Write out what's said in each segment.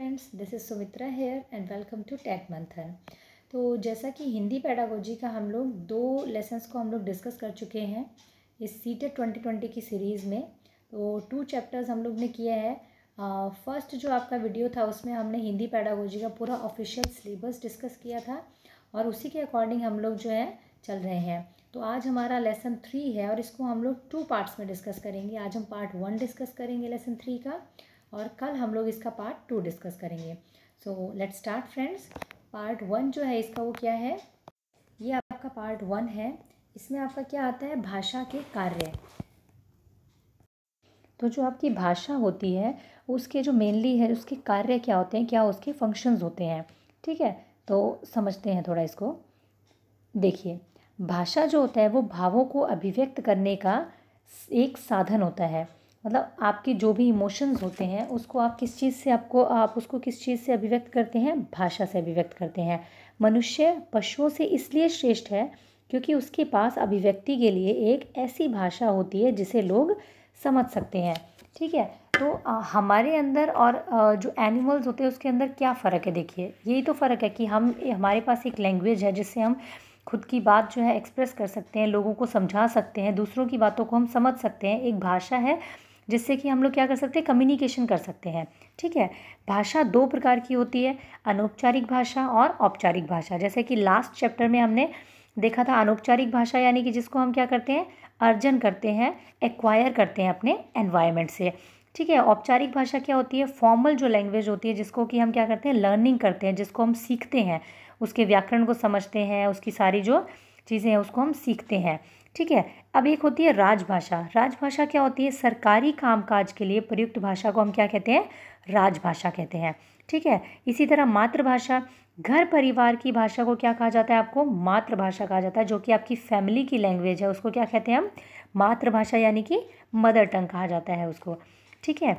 friends this is Sumitra here and welcome to tech Manthan तो जैसा कि हिंदी पैडागोजी का हम लोग दो लेसन्स को हम लोग डिस्कस कर चुके हैं इस सीटेट ट्वेंटी ट्वेंटी की सीरीज़ में तो टू चैप्टर्स हम लोग ने किया है फर्स्ट जो आपका वीडियो था उसमें हमने हिंदी पैडागोजी का पूरा ऑफिशियल सिलेबस डिस्कस किया था और उसी के अकॉर्डिंग हम लोग जो है चल रहे हैं तो आज हमारा लेसन थ्री है और इसको हम लोग टू पार्ट्स में डिस्कस करेंगे आज हम पार्ट वन डिस्कस करेंगे लेसन थ्री का और कल हम लोग इसका पार्ट टू डिस्कस करेंगे so let start friends part one जो है इसका वो क्या है ये आपका पार्ट वन है इसमें आपका क्या आता है भाषा के कार्य तो जो आपकी भाषा होती है उसके जो मेनली है उसके कार्य क्या होते हैं क्या उसके फंक्शंस होते हैं ठीक है तो समझते हैं थोड़ा इसको देखिए भाषा जो होता है वो भावों को अभिव्यक्त करने का एक साधन होता है मतलब आपके जो भी इमोशंस होते हैं उसको आप किस चीज़ से आपको आप उसको किस चीज़ से अभिव्यक्त करते हैं भाषा से अभिव्यक्त करते हैं मनुष्य पशुओं से इसलिए श्रेष्ठ है क्योंकि उसके पास अभिव्यक्ति के लिए एक ऐसी भाषा होती है जिसे लोग समझ सकते हैं ठीक है तो हमारे अंदर और जो एनिमल्स होते हैं उसके अंदर क्या फ़र्क है देखिए यही तो फ़र्क है कि हम हमारे पास एक लैंग्वेज है जिससे हम खुद की बात जो है एक्सप्रेस कर सकते हैं लोगों को समझा सकते हैं दूसरों की बातों को हम समझ सकते हैं एक भाषा है जिससे कि हम लोग क्या कर सकते हैं कम्युनिकेशन कर सकते हैं ठीक है भाषा दो प्रकार की होती है अनौपचारिक भाषा और औपचारिक भाषा जैसे कि लास्ट चैप्टर में हमने देखा था अनौपचारिक भाषा यानी कि जिसको हम क्या करते हैं अर्जन करते हैं एक्वायर करते हैं अपने एनवायरमेंट से ठीक है औपचारिक भाषा क्या होती है फॉर्मल जो लैंग्वेज होती है जिसको कि हम क्या करते हैं लर्निंग करते हैं जिसको हम सीखते हैं उसके व्याकरण को समझते हैं उसकी सारी जो चीज़ें हैं उसको हम सीखते हैं ठीक है अब एक होती है राजभाषा राजभाषा क्या होती है सरकारी कामकाज के लिए प्रयुक्त भाषा को हम क्या कहते हैं राजभाषा कहते हैं ठीक है इसी तरह मातृभाषा घर परिवार की भाषा को क्या कहा जाता है आपको मातृभाषा कहा जाता है जो कि आपकी फैमिली की लैंग्वेज है उसको क्या कहते हैं हम मातृभाषा यानी कि मदर टंग कहा जाता है उसको ठीक है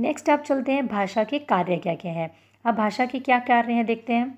नेक्स्ट आप चलते हैं भाषा के कार्य क्या क्या हैं अब भाषा के क्या कार्य हैं देखते हैं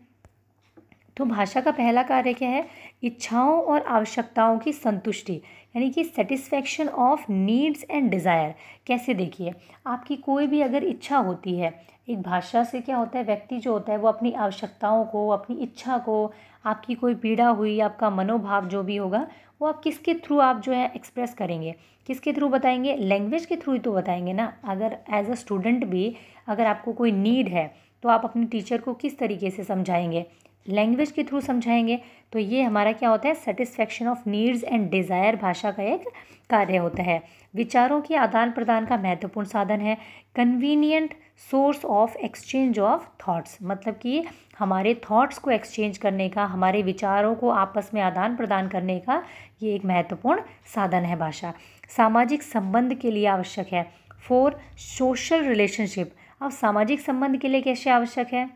तो भाषा का पहला कार्य क्या है इच्छाओं और आवश्यकताओं की संतुष्टि यानी कि satisfaction of needs and desire कैसे देखिए आपकी कोई भी अगर इच्छा होती है एक भाषा से क्या होता है व्यक्ति जो होता है वो अपनी आवश्यकताओं को अपनी इच्छा को आपकी कोई पीड़ा हुई आपका मनोभाव जो भी होगा वो आप किसके थ्रू आप जो है एक्सप्रेस करेंगे किसके थ्रू बताएंगे लैंग्वेज के थ्रू ही तो बताएंगे ना अगर एज अ स्टूडेंट भी अगर आपको कोई नीड है तो आप अपने टीचर को किस तरीके से समझाएंगे लैंग्वेज के थ्रू समझाएंगे तो ये हमारा क्या होता है satisfaction of needs and desire भाषा का एक कार्य होता है विचारों के आदान प्रदान का महत्वपूर्ण साधन है convenient source of exchange of thoughts मतलब कि हमारे थॉट्स को एक्सचेंज करने का हमारे विचारों को आपस में आदान प्रदान करने का ये एक महत्वपूर्ण साधन है भाषा सामाजिक संबंध के लिए आवश्यक है फोर सोशल रिलेशनशिप अब सामाजिक संबंध के लिए कैसे आवश्यक है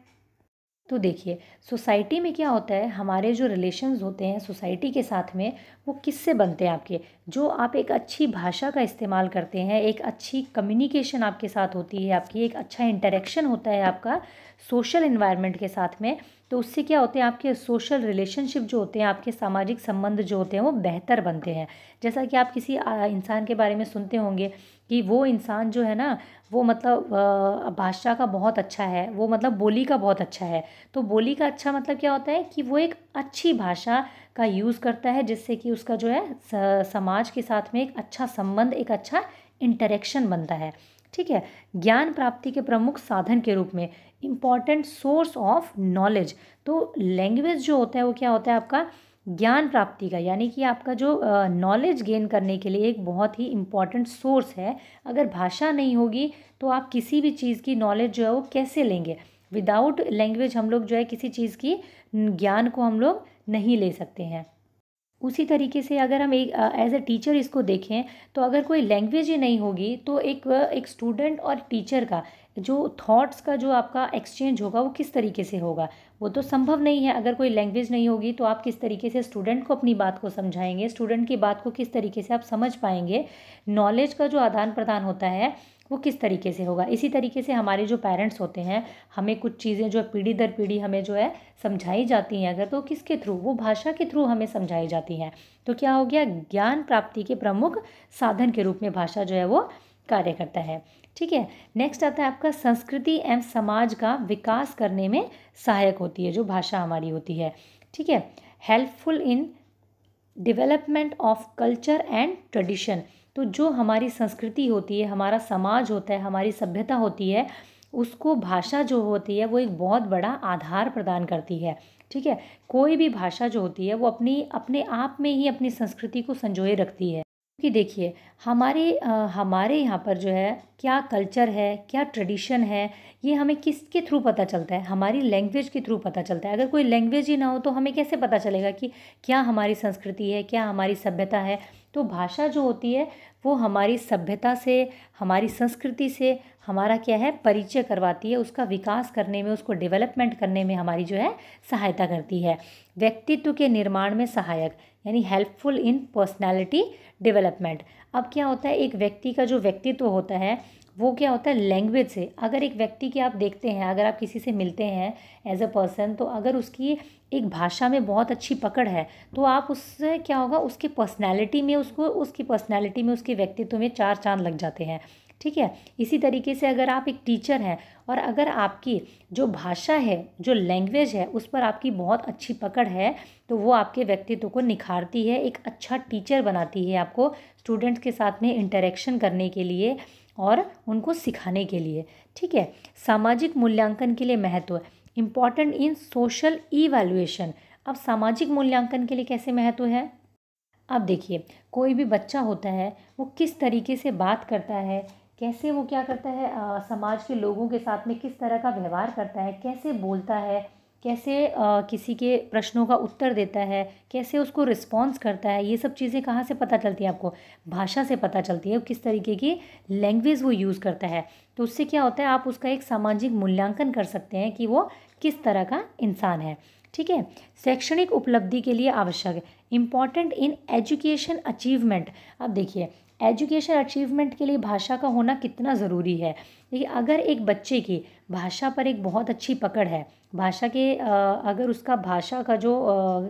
तो देखिए सोसाइटी में क्या होता है हमारे जो रिलेशन होते हैं सोसाइटी के साथ में वो किससे बनते हैं आपके जो आप एक अच्छी भाषा का इस्तेमाल करते हैं एक अच्छी कम्युनिकेशन आपके साथ होती है आपकी एक अच्छा इंटरेक्शन होता है आपका सोशल इन्वायरमेंट के साथ में तो उससे क्या होते हैं आपके सोशल रिलेशनशिप जो होते हैं आपके सामाजिक संबंध जो होते हैं वो बेहतर बनते हैं जैसा कि आप किसी इंसान के बारे में सुनते होंगे कि वो इंसान जो है ना वो मतलब भाषा का बहुत अच्छा है वो मतलब बोली का बहुत अच्छा है तो बोली का अच्छा मतलब क्या होता है कि वो एक अच्छी भाषा का यूज़ करता है जिससे कि उसका जो है समाज के साथ में एक अच्छा संबंध एक अच्छा इंटरेक्शन बनता है ठीक है ज्ञान प्राप्ति के प्रमुख साधन के रूप में इम्पॉर्टेंट सोर्स ऑफ नॉलेज तो लैंग्वेज जो होता है वो क्या होता है आपका ज्ञान प्राप्ति का यानी कि आपका जो नॉलेज गेन करने के लिए एक बहुत ही इम्पॉर्टेंट सोर्स है अगर भाषा नहीं होगी तो आप किसी भी चीज़ की नॉलेज जो है वो कैसे लेंगे विदाउट लैंग्वेज हम लोग जो है किसी चीज़ की ज्ञान को हम लोग नहीं ले सकते हैं उसी तरीके से अगर हम एक एज अ टीचर इसको देखें तो अगर कोई लैंग्वेज ही नहीं होगी तो एक एक स्टूडेंट और टीचर का जो थॉट्स का जो आपका एक्सचेंज होगा वो किस तरीके से होगा वो तो संभव नहीं है अगर कोई लैंग्वेज नहीं होगी तो आप किस तरीके से स्टूडेंट को अपनी बात को समझाएंगे स्टूडेंट की बात को किस तरीके से आप समझ पाएंगे नॉलेज का जो आदान प्रदान होता है वो किस तरीके से होगा इसी तरीके से हमारे जो पेरेंट्स होते हैं हमें कुछ चीज़ें जो पीढ़ी दर पीढ़ी हमें जो है समझाई जाती हैं अगर तो किसके थ्रू वो भाषा के थ्रू हमें समझाई जाती हैं तो क्या हो गया ज्ञान प्राप्ति के प्रमुख साधन के रूप में भाषा जो है वो कार्य करता है ठीक है नेक्स्ट आता है आपका संस्कृति एवं समाज का विकास करने में सहायक होती है जो भाषा हमारी होती है ठीक है helpful in development of culture and tradition तो जो हमारी संस्कृति होती है हमारा समाज होता है हमारी सभ्यता होती है उसको भाषा जो होती है वो एक बहुत बड़ा आधार प्रदान करती है ठीक है कोई भी भाषा जो होती है वो अपनी अपने आप में ही अपनी संस्कृति को संजोए रखती है क्योंकि देखिए हमारे आ, हमारे यहाँ पर जो है क्या कल्चर है क्या ट्रेडिशन है ये हमें किसके थ्रू पता चलता है हमारी लैंग्वेज के थ्रू पता चलता है अगर कोई लैंग्वेज ही ना हो तो हमें कैसे पता चलेगा कि क्या हमारी संस्कृति है क्या हमारी सभ्यता है तो भाषा जो होती है वो हमारी सभ्यता से हमारी संस्कृति से हमारा क्या है परिचय करवाती है उसका विकास करने में उसको डेवलपमेंट करने में हमारी जो है सहायता करती है व्यक्तित्व के निर्माण में सहायक यानी हेल्पफुल इन पर्सनैलिटी डेवलपमेंट अब क्या होता है एक व्यक्ति का जो व्यक्तित्व होता है वो क्या होता है लैंग्वेज से अगर एक व्यक्ति की आप देखते हैं अगर आप किसी से मिलते हैं एज अ पर्सन तो अगर उसकी एक भाषा में बहुत अच्छी पकड़ है तो आप उससे क्या होगा उसकी पर्सनैलिटी में उसको उसकी पर्सनैलिटी में उसके व्यक्तित्व में चार चांद लग जाते हैं ठीक है इसी तरीके से अगर आप एक टीचर हैं और अगर आपकी जो भाषा है जो लैंग्वेज है उस पर आपकी बहुत अच्छी पकड़ है तो वो आपके व्यक्तित्व को निखारती है एक अच्छा टीचर बनाती है आपको स्टूडेंट्स के साथ में इंटरेक्शन करने के लिए और उनको सिखाने के लिए ठीक है सामाजिक मूल्यांकन के लिए महत्व है इम्पॉर्टेंट इन सोशल इवैल्यूएशन अब सामाजिक मूल्यांकन के लिए कैसे महत्व है अब देखिए कोई भी बच्चा होता है वो किस तरीके से बात करता है कैसे वो क्या करता है आ, समाज के लोगों के साथ में किस तरह का व्यवहार करता है कैसे बोलता है कैसे आ, किसी के प्रश्नों का उत्तर देता है कैसे उसको रिस्पॉन्स करता है ये सब चीज़ें कहाँ से पता चलती हैं आपको भाषा से पता चलती है किस तरीके की लैंग्वेज वो यूज़ करता है तो उससे क्या होता है आप उसका एक सामाजिक मूल्यांकन कर सकते हैं कि वो किस तरह का इंसान है ठीक है शैक्षणिक उपलब्धि के लिए आवश्यक इम्पॉर्टेंट इन एजुकेशन अचीवमेंट अब देखिए एजुकेशन अचीवमेंट के लिए भाषा का होना कितना ज़रूरी है देखिए अगर एक बच्चे की भाषा पर एक बहुत अच्छी पकड़ है भाषा के अगर उसका भाषा का जो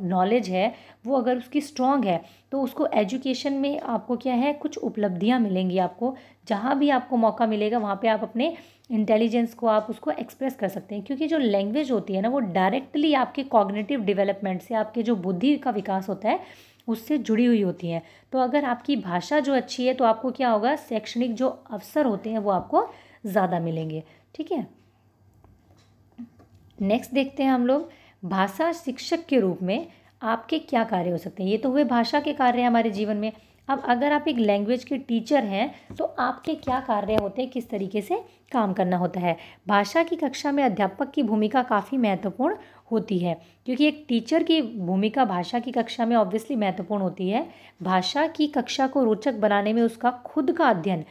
नॉलेज है वो अगर उसकी स्ट्रॉन्ग है तो उसको एजुकेशन में आपको क्या है कुछ उपलब्धियाँ मिलेंगी आपको जहाँ भी आपको मौका मिलेगा वहाँ पर आप अपने इंटेलिजेंस को आप उसको एक्सप्रेस कर सकते हैं क्योंकि जो लैंग्वेज होती है ना वो डायरेक्टली आपके कॉग्निटिव डेवलपमेंट से आपके जो बुद्धि का विकास होता है उससे जुड़ी हुई होती हैं तो अगर आपकी भाषा जो अच्छी है तो आपको क्या होगा शैक्षणिक जो अवसर होते हैं वो आपको ज़्यादा मिलेंगे ठीक है नेक्स्ट देखते हैं हम लोग भाषा शिक्षक के रूप में आपके क्या कार्य हो सकते हैं ये तो हुए भाषा के कार्य हमारे जीवन में अब अगर आप एक लैंग्वेज के टीचर हैं तो आपके क्या कार्य होते हैं किस तरीके से काम करना होता है भाषा की कक्षा में अध्यापक की भूमिका काफ़ी महत्वपूर्ण होती है क्योंकि एक टीचर की भूमिका भाषा की कक्षा में ऑब्वियसली महत्वपूर्ण होती है भाषा की कक्षा को रोचक बनाने में उसका खुद का अध्ययन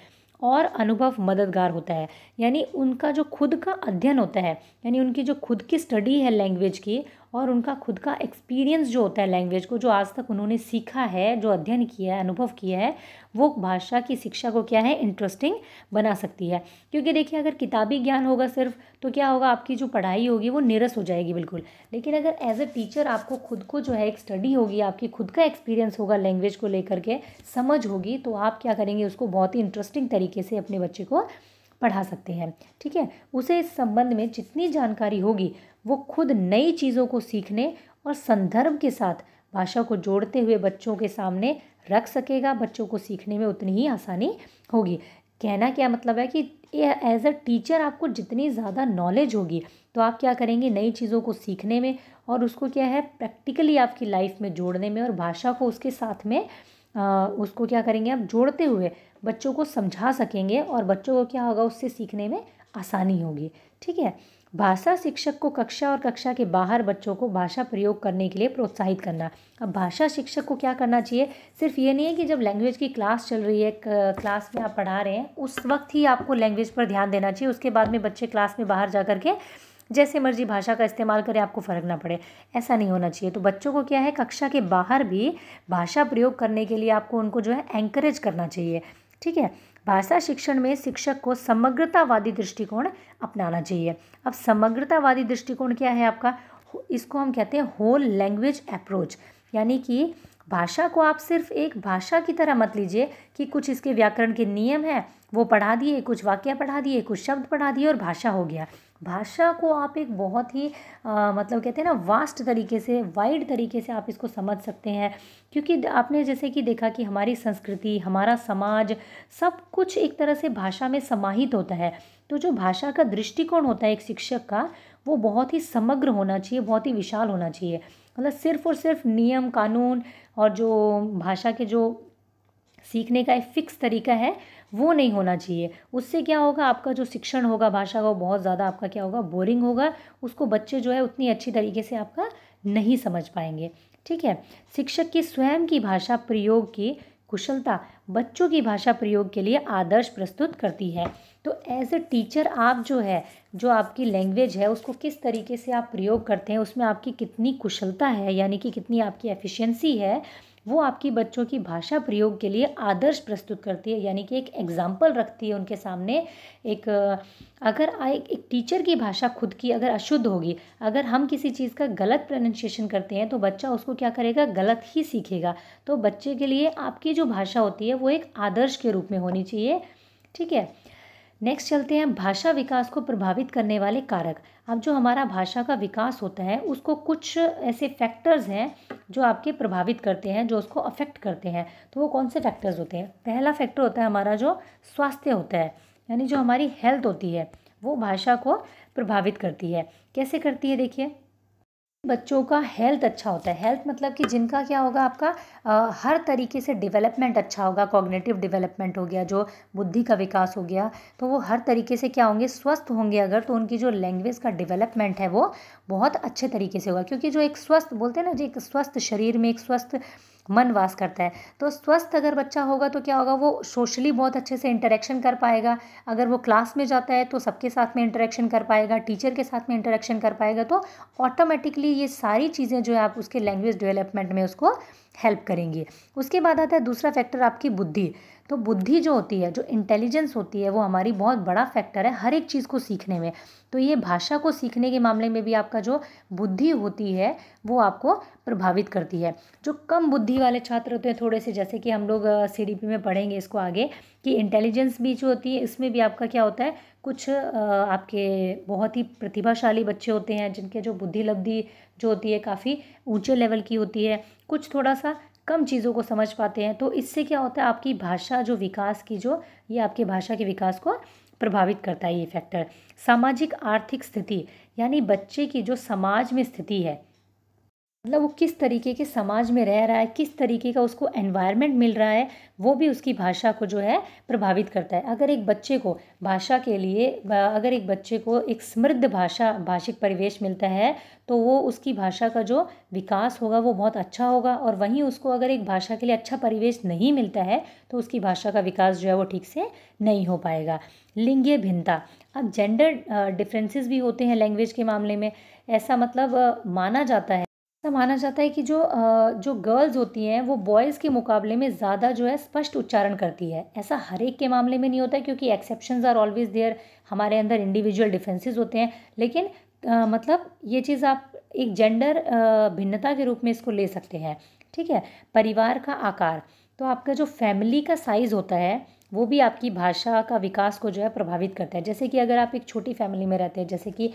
और अनुभव मददगार होता है यानी उनका जो खुद का अध्ययन होता है यानी उनकी जो खुद की स्टडी है लैंग्वेज की और उनका खुद का एक्सपीरियंस जो होता है लैंग्वेज को जो आज तक उन्होंने सीखा है जो अध्ययन किया है अनुभव किया है वो भाषा की शिक्षा को क्या है इंटरेस्टिंग बना सकती है क्योंकि देखिए अगर किताबी ज्ञान होगा सिर्फ तो क्या होगा आपकी जो पढ़ाई होगी वो निरस हो जाएगी बिल्कुल लेकिन अगर एज ए टीचर आपको खुद को जो है एक स्टडी होगी आपकी खुद का एक्सपीरियंस होगा लैंग्वेज को लेकर के समझ होगी तो आप क्या करेंगे उसको बहुत ही इंटरेस्टिंग तरीके से अपने बच्चे को पढ़ा सकते हैं ठीक है उसे इस संबंध में जितनी जानकारी होगी वो खुद नई चीज़ों को सीखने और संदर्भ के साथ भाषा को जोड़ते हुए बच्चों के सामने रख सकेगा बच्चों को सीखने में उतनी ही आसानी होगी कहना क्या मतलब है कि एज अ टीचर आपको जितनी ज़्यादा नॉलेज होगी तो आप क्या करेंगे नई चीज़ों को सीखने में और उसको क्या है प्रैक्टिकली आपकी लाइफ में जोड़ने में और भाषा को उसके साथ में उसको क्या करेंगे आप जोड़ते हुए बच्चों को समझा सकेंगे और बच्चों को क्या होगा उससे सीखने में आसानी होगी ठीक है भाषा शिक्षक को कक्षा और कक्षा के बाहर बच्चों को भाषा प्रयोग करने के लिए प्रोत्साहित करना अब भाषा शिक्षक को क्या करना चाहिए सिर्फ ये नहीं है कि जब लैंग्वेज की क्लास चल रही है क्लास में आप पढ़ा रहे हैं उस वक्त ही आपको लैंग्वेज पर ध्यान देना चाहिए उसके बाद में बच्चे क्लास में बाहर जा कर के जैसे मर्जी भाषा का इस्तेमाल करें आपको फ़र्क ना पड़े ऐसा नहीं होना चाहिए तो बच्चों को क्या है कक्षा के बाहर भी भाषा प्रयोग करने के लिए आपको उनको जो है एंकरेज करना चाहिए ठीक है भाषा शिक्षण में शिक्षक को समग्रतावादी दृष्टिकोण अपनाना चाहिए अब समग्रतावादी दृष्टिकोण क्या है आपका इसको हम कहते हैं होल लैंग्वेज अप्रोच यानी कि भाषा को आप सिर्फ एक भाषा की तरह मत लीजिए कि कुछ इसके व्याकरण के नियम हैं वो पढ़ा दिए कुछ वाक्य पढ़ा दिए कुछ शब्द पढ़ा दिए और भाषा हो गया भाषा को आप एक बहुत ही आ, मतलब कहते हैं ना वास्ट तरीके से वाइड तरीके से आप इसको समझ सकते हैं क्योंकि आपने जैसे कि देखा कि हमारी संस्कृति हमारा समाज सब कुछ एक तरह से भाषा में समाहित होता है तो जो भाषा का दृष्टिकोण होता है एक शिक्षक का वो बहुत ही समग्र होना चाहिए बहुत ही विशाल होना चाहिए मतलब सिर्फ और सिर्फ नियम कानून और जो भाषा के जो सीखने का एक फ़िक्स तरीका है वो नहीं होना चाहिए उससे क्या होगा आपका जो शिक्षण होगा भाषा का वो बहुत ज़्यादा आपका क्या होगा बोरिंग होगा उसको बच्चे जो है उतनी अच्छी तरीके से आपका नहीं समझ पाएंगे ठीक है शिक्षक की स्वयं की भाषा प्रयोग की कुशलता बच्चों की भाषा प्रयोग के लिए आदर्श प्रस्तुत करती है तो एज ए टीचर आप जो है जो आपकी लैंग्वेज है उसको किस तरीके से आप प्रयोग करते हैं उसमें आपकी कितनी कुशलता है यानी कि कितनी आपकी एफिशिएंसी है वो आपकी बच्चों की भाषा प्रयोग के लिए आदर्श प्रस्तुत करती है यानी कि एक एग्जाम्पल रखती है उनके सामने एक अगर एक टीचर की भाषा खुद की अगर अशुद्ध होगी अगर हम किसी चीज़ का गलत प्रोनाउंसिएशन करते हैं तो बच्चा उसको क्या करेगा गलत ही सीखेगा तो बच्चे के लिए आपकी जो भाषा होती है वो एक आदर्श के रूप में होनी चाहिए ठीक है नेक्स्ट चलते हैं भाषा विकास को प्रभावित करने वाले कारक अब जो हमारा भाषा का विकास होता है उसको कुछ ऐसे फैक्टर्स हैं जो आपके प्रभावित करते हैं जो उसको अफेक्ट करते हैं तो वो कौन से फैक्टर्स होते हैं पहला फैक्टर होता है हमारा जो स्वास्थ्य होता है यानी जो हमारी हेल्थ होती है वो भाषा को प्रभावित करती है कैसे करती है देखिए बच्चों का हेल्थ अच्छा होता है हेल्थ मतलब कि जिनका क्या होगा आपका आ, हर तरीके से डेवलपमेंट अच्छा होगा कॉग्नेटिव डेवलपमेंट हो गया जो बुद्धि का विकास हो गया तो वो हर तरीके से क्या होंगे स्वस्थ होंगे अगर तो उनकी जो लैंग्वेज का डेवलपमेंट है वो बहुत अच्छे तरीके से होगा क्योंकि जो एक स्वस्थ बोलते हैं ना जो एक स्वस्थ शरीर में एक स्वस्थ मन वास करता है तो स्वस्थ अगर बच्चा होगा तो क्या होगा वो सोशली बहुत अच्छे से इंटरेक्शन कर पाएगा अगर वो क्लास में जाता है तो सबके साथ में इंटरेक्शन कर पाएगा टीचर के साथ में इंटरेक्शन कर पाएगा तो ऑटोमेटिकली ये सारी चीज़ें जो है आप उसके लैंग्वेज डेवलपमेंट में उसको हेल्प करेंगी उसके बाद आता है दूसरा फैक्टर आपकी बुद्धि तो बुद्धि जो होती है जो इंटेलिजेंस होती है वो हमारी बहुत बड़ा फैक्टर है हर एक चीज़ को सीखने में तो ये भाषा को सीखने के मामले में भी आपका जो बुद्धि होती है वो आपको प्रभावित करती है जो कम बुद्धि वाले छात्र होते हैं थोड़े से जैसे कि हम लोग सी में पढ़ेंगे इसको आगे कि इंटेलिजेंस भी जो होती है इसमें भी आपका क्या होता है कुछ आपके बहुत ही प्रतिभाशाली बच्चे होते हैं जिनके जो बुद्धि लब्धि जो होती है काफ़ी ऊंचे लेवल की होती है कुछ थोड़ा सा कम चीज़ों को समझ पाते हैं तो इससे क्या होता है आपकी भाषा जो विकास की जो ये आपकी भाषा के विकास को प्रभावित करता है ये फैक्टर सामाजिक आर्थिक स्थिति यानी बच्चे की जो समाज में स्थिति है मतलब वो किस तरीके के समाज में रह रहा है किस तरीके का उसको एनवायरनमेंट मिल रहा है वो भी उसकी भाषा को जो है प्रभावित करता है अगर एक बच्चे को भाषा के लिए अगर एक बच्चे को एक समृद्ध भाषा भाषिक परिवेश मिलता है तो वो उसकी भाषा का जो विकास होगा वो बहुत अच्छा होगा और वहीं उसको अगर एक भाषा के लिए अच्छा परिवेश नहीं मिलता है तो उसकी भाषा का विकास जो है वो ठीक से नहीं हो पाएगा लिंगीय भिन्नता अब जेंडर डिफरेंसेस भी होते हैं लैंग्वेज के मामले में ऐसा मतलब माना जाता है ऐसा माना जाता है कि जो जो गर्ल्स होती हैं वो बॉयज़ के मुकाबले में ज़्यादा जो है स्पष्ट उच्चारण करती है ऐसा हर एक के मामले में नहीं होता है क्योंकि एक्सेप्शन आर ऑलवेज देयर हमारे अंदर इंडिविजुअल डिफेंसेस होते हैं लेकिन आ, मतलब ये चीज़ आप एक जेंडर भिन्नता के रूप में इसको ले सकते हैं ठीक है परिवार का आकार तो आपका जो फैमिली का साइज़ होता है वो भी आपकी भाषा का विकास को जो है प्रभावित करता है जैसे कि अगर आप एक छोटी फैमिली में रहते हैं जैसे कि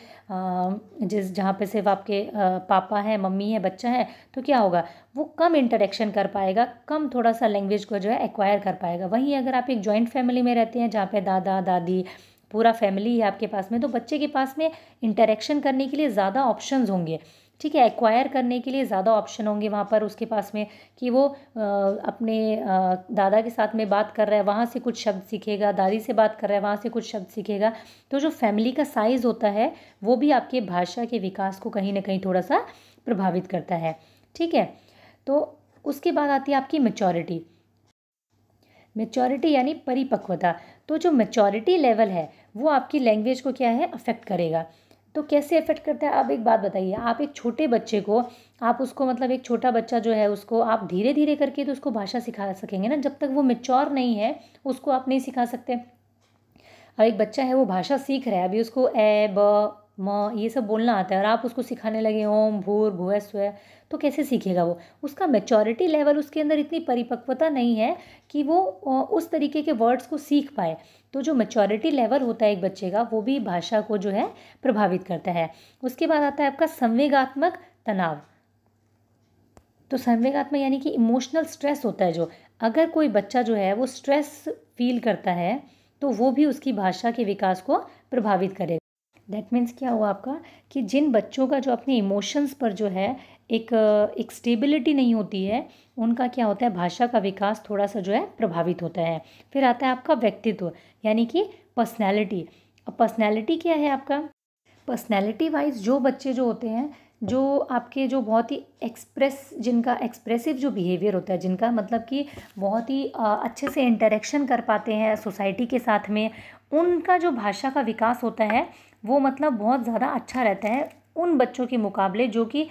जिस जहाँ पे सिर्फ आपके पापा हैं मम्मी है बच्चा है तो क्या होगा वो कम इंटरेक्शन कर पाएगा कम थोड़ा सा लैंग्वेज को जो है एक्वायर कर पाएगा वहीं अगर आप एक जॉइंट फैमिली में रहते हैं जहाँ पे दादा दादी पूरा फैमिली है आपके पास में तो बच्चे के पास में इंटरेक्शन करने के लिए ज़्यादा ऑप्शंस होंगे ठीक है एक्वायर करने के लिए ज़्यादा ऑप्शन होंगे वहाँ पर उसके पास में कि वो अपने दादा के साथ में बात कर रहा है वहाँ से कुछ शब्द सीखेगा दादी से बात कर रहा है वहाँ से कुछ शब्द सीखेगा तो जो फैमिली का साइज़ होता है वो भी आपके भाषा के विकास को कहीं ना कहीं थोड़ा सा प्रभावित करता है ठीक है तो उसके बाद आती है आपकी मेचोरिटी मेचोरिटी यानी परिपक्वता तो जो मेचोरिटी लेवल है वो आपकी लैंग्वेज को क्या है अफेक्ट करेगा तो कैसे इफ़ेक्ट करता है आप एक बात बताइए आप एक छोटे बच्चे को आप उसको मतलब एक छोटा बच्चा जो है उसको आप धीरे धीरे करके तो उसको भाषा सिखा सकेंगे ना जब तक वो मेच्योर नहीं है उसको आप नहीं सिखा सकते और एक बच्चा है वो भाषा सीख रहा है अभी उसको ए ब म ये सब बोलना आता है और आप उसको सिखाने लगे ओम भूर भुए स्वय तो कैसे सीखेगा वो उसका मेचोरिटी लेवल उसके अंदर इतनी परिपक्वता नहीं है कि वो उस तरीके के वर्ड्स को सीख पाए तो जो मेचोरिटी लेवल होता है एक बच्चे का वो भी भाषा को जो है प्रभावित करता है उसके बाद आता है आपका संवेगात्मक तनाव तो संवेगात्मक यानी कि इमोशनल स्ट्रेस होता है जो अगर कोई बच्चा जो है वो स्ट्रेस फील करता है तो वो भी उसकी भाषा के विकास को प्रभावित करेगा दैट मीन्स क्या हुआ आपका कि जिन बच्चों का जो अपने इमोशंस पर जो है एक एक स्टेबिलिटी नहीं होती है उनका क्या होता है भाषा का विकास थोड़ा सा जो है प्रभावित होता है फिर आता है आपका व्यक्तित्व यानी कि पर्सनैलिटी अब पर्सनैलिटी क्या है आपका पर्सनैलिटी वाइज जो बच्चे जो होते हैं जो आपके जो बहुत ही एक्सप्रेस जिनका एक्सप्रेसिव जो बिहेवियर होता है जिनका मतलब कि बहुत ही अच्छे से इंटरेक्शन कर पाते हैं सोसाइटी के साथ में उनका जो भाषा का विकास होता है वो मतलब बहुत ज़्यादा अच्छा रहता है उन बच्चों के मुकाबले जो कि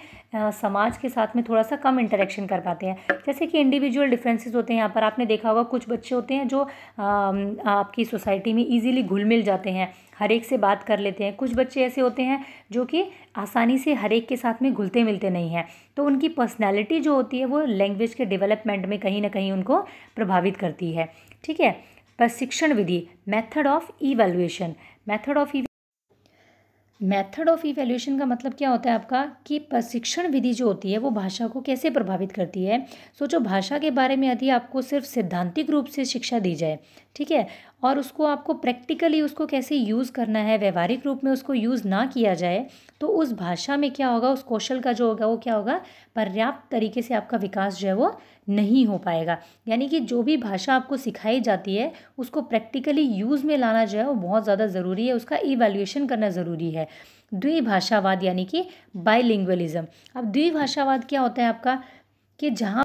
समाज के साथ में थोड़ा सा कम इंटरेक्शन कर पाते हैं जैसे कि इंडिविजुअल डिफरेंसेस होते हैं यहाँ पर आपने देखा होगा कुछ बच्चे होते हैं जो आपकी सोसाइटी में इजीली घुल मिल जाते हैं हर एक से बात कर लेते हैं कुछ बच्चे ऐसे होते हैं जो कि आसानी से हर एक के साथ में घुलते मिलते नहीं हैं तो उनकी पर्सनैलिटी जो होती है वो लैंग्वेज के डेवलपमेंट में कहीं ना कहीं उनको प्रभावित करती है ठीक है प्रशिक्षण विधि method of evaluation method of method of evaluation का मतलब क्या होता है आपका कि प्रशिक्षण विधि जो होती है वो भाषा को कैसे प्रभावित करती है सोचो भाषा के बारे में यदि आपको सिर्फ सिद्धांतिक रूप से शिक्षा दी जाए ठीक है और उसको आपको प्रैक्टिकली उसको कैसे यूज़ करना है व्यवहारिक रूप में उसको यूज़ ना किया जाए तो उस भाषा में क्या होगा उस कौशल का जो होगा वो क्या होगा पर्याप्त तरीके से आपका विकास जो है वो नहीं हो पाएगा यानी कि जो भी भाषा आपको सिखाई जाती है उसको प्रैक्टिकली यूज़ में लाना जो है वो बहुत ज़्यादा ज़रूरी है उसका इवेल्यूएशन करना ज़रूरी है द्विभाषावाद यानी कि बाइलिंगलिज़म अब द्विभाषावाद क्या होता है आपका कि जहाँ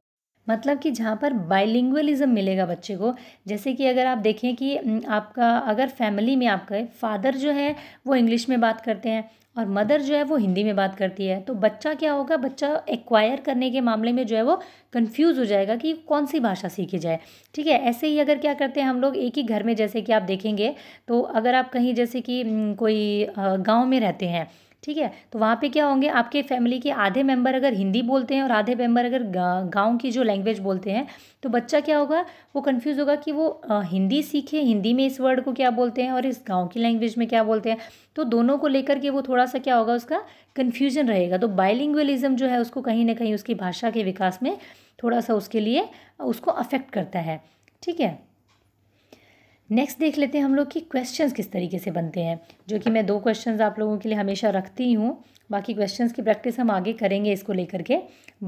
मतलब कि जहाँ पर बाइलिंगलिज़म मिलेगा बच्चे को जैसे कि अगर आप देखें कि आपका अगर फैमिली में आपका फादर जो है वो इंग्लिश में बात करते हैं और मदर जो है वो हिंदी में बात करती है तो बच्चा क्या होगा बच्चा एक्वायर करने के मामले में जो है वो कंफ्यूज हो जाएगा कि कौन सी भाषा सीखी जाए ठीक है ऐसे ही अगर क्या करते हैं हम लोग एक ही घर में जैसे कि आप देखेंगे तो अगर आप कहीं जैसे कि कोई गाँव में रहते हैं ठीक है तो वहाँ पे क्या होंगे आपके फैमिली के आधे मेंबर अगर हिंदी बोलते हैं और आधे मेंबर अगर गांव की जो लैंग्वेज बोलते हैं तो बच्चा क्या होगा वो कन्फ्यूज़ होगा कि वो हिंदी सीखे हिंदी में इस वर्ड को क्या बोलते हैं और इस गाँव की लैंग्वेज में क्या बोलते हैं तो दोनों को लेकर के वो थोड़ा सा क्या होगा उसका कन्फ्यूजन रहेगा तो बाइलिंगलिज़म जो है उसको कहीं ना कहीं उसकी भाषा के विकास में थोड़ा सा उसके लिए उसको अफेक्ट करता है ठीक है नेक्स्ट देख लेते हैं हम लोग कि क्वेश्चंस किस तरीके से बनते हैं जो कि मैं दो क्वेश्चंस आप लोगों के लिए हमेशा रखती हूँ बाकी क्वेश्चंस की प्रैक्टिस हम आगे करेंगे इसको लेकर के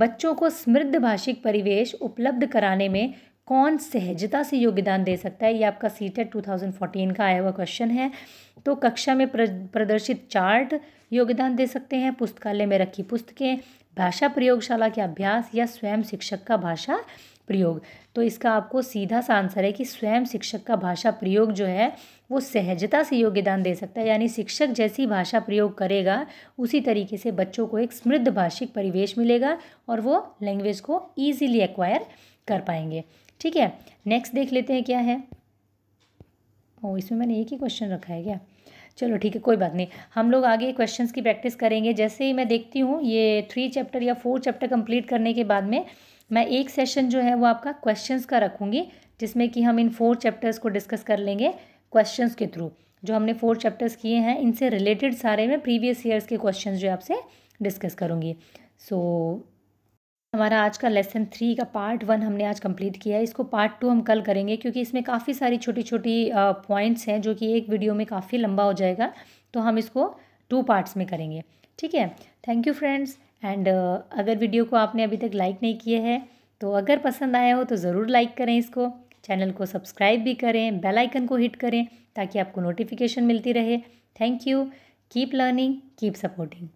बच्चों को समृद्ध भाषिक परिवेश उपलब्ध कराने में कौन सहजता से योगदान दे सकता है ये आपका सीटेट 2014 का आया हुआ क्वेश्चन है तो कक्षा में प्रदर्शित चार्ट योगदान दे सकते हैं पुस्तकालय में रखी पुस्तकें भाषा प्रयोगशाला के अभ्यास या स्वयं शिक्षक का भाषा प्रयोग तो इसका आपको सीधा सा आंसर है कि स्वयं शिक्षक का भाषा प्रयोग जो है वो सहजता से योगदान दे सकता है यानी शिक्षक जैसी भाषा प्रयोग करेगा उसी तरीके से बच्चों को एक समृद्ध भाषिक परिवेश मिलेगा और वो लैंग्वेज को ईजिली एक्वायर कर पाएंगे ठीक है नेक्स्ट देख लेते हैं क्या है ओ इसमें मैंने एक ही क्वेश्चन रखा है क्या चलो ठीक है कोई बात नहीं हम लोग आगे क्वेश्चन की प्रैक्टिस करेंगे जैसे ही मैं देखती हूँ ये थ्री चैप्टर या फोर चैप्टर कंप्लीट करने के बाद में मैं एक सेशन जो है वो आपका क्वेश्चंस का रखूँगी जिसमें कि हम इन फोर चैप्टर्स को डिस्कस कर लेंगे क्वेश्चंस के थ्रू जो हमने फोर चैप्टर्स किए हैं इनसे रिलेटेड सारे मैं प्रीवियस ईयर्स के क्वेश्चन जो आपसे डिस्कस करूँगी सो so, हमारा आज का लेसन थ्री का पार्ट वन हमने आज कंप्लीट किया है इसको पार्ट टू हम कल करेंगे क्योंकि इसमें काफ़ी सारी छोटी छोटी पॉइंट्स हैं जो कि एक वीडियो में काफ़ी लंबा हो जाएगा तो हम इसको टू पार्ट्स में करेंगे ठीक है थैंक यू फ्रेंड्स एंड अगर वीडियो को आपने अभी तक लाइक नहीं किया है तो अगर पसंद आया हो तो ज़रूर लाइक करें इसको चैनल को सब्सक्राइब भी करें बेल आइकन को हिट करें ताकि आपको नोटिफिकेशन मिलती रहे thank you keep learning keep supporting